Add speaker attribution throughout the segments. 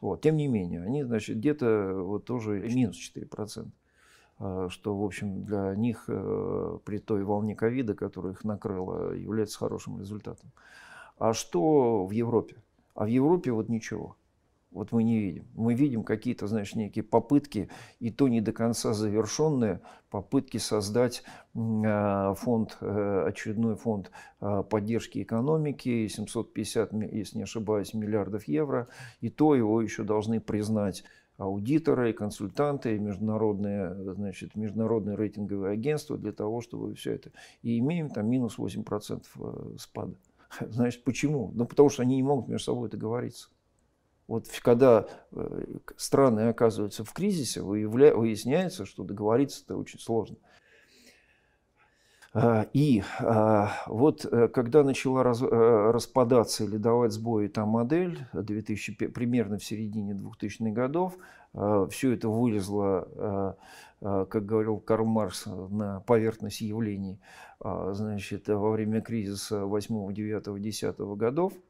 Speaker 1: Вот. Тем не менее, они, значит, где-то э, вот тоже минус 4%, а, что, в общем, для них э, при той волне ковида, которая их накрыла, является хорошим результатом. А что в Европе? А в Европе вот ничего вот мы не видим. Мы видим какие-то, знаешь, некие попытки, и то не до конца завершенные, попытки создать а, фонд, э, очередной фонд а, поддержки экономики, 750, если не ошибаюсь, миллиардов евро, и то его еще должны признать аудиторы, консультанты, международные, значит, международные рейтинговые агентства для того, чтобы все это. И имеем там минус 8% э, спада. Значит, почему? Ну, потому что они не могут между собой договориться. Вот когда э, страны оказываются в кризисе, выясняется, что договориться-то очень сложно. А, и а, вот э, когда начала э, распадаться или давать сбои та модель 2000, примерно в середине 2000-х годов, а, все это вылезло, как говорил Карл Маркс, на поверхность явлений значит, во время кризиса 8, 9, 10 годов –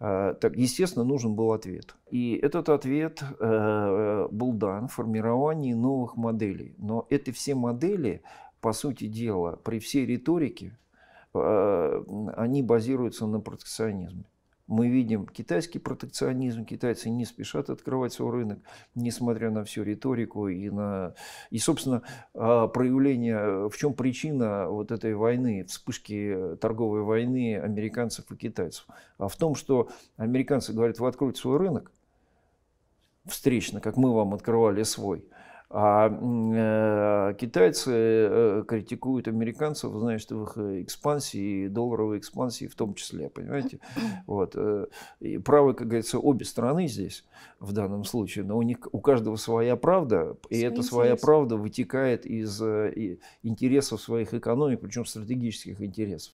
Speaker 1: Э, так, естественно, нужен был ответ. И этот ответ э, был дан в формировании новых моделей. Но эти все модели, по сути дела, при всей риторике, э, они базируются на протекционизме мы видим китайский протекционизм, китайцы не спешат открывать свой рынок, несмотря на всю риторику и на... И, собственно, а, проявление, в чем причина вот этой войны, вспышки торговой войны американцев и китайцев? А в том, что американцы говорят, вы откройте свой рынок, встречно, как мы вам открывали свой, а э, а китайцы э, критикуют американцев, знаешь, в их экспансии, долларовой экспансии в том числе, понимаете? Вот. Э, и правы, как говорится, обе стороны здесь в данном случае, но у них у каждого своя правда, и эта своя правда вытекает из э, интересов своих экономик, причем стратегических интересов.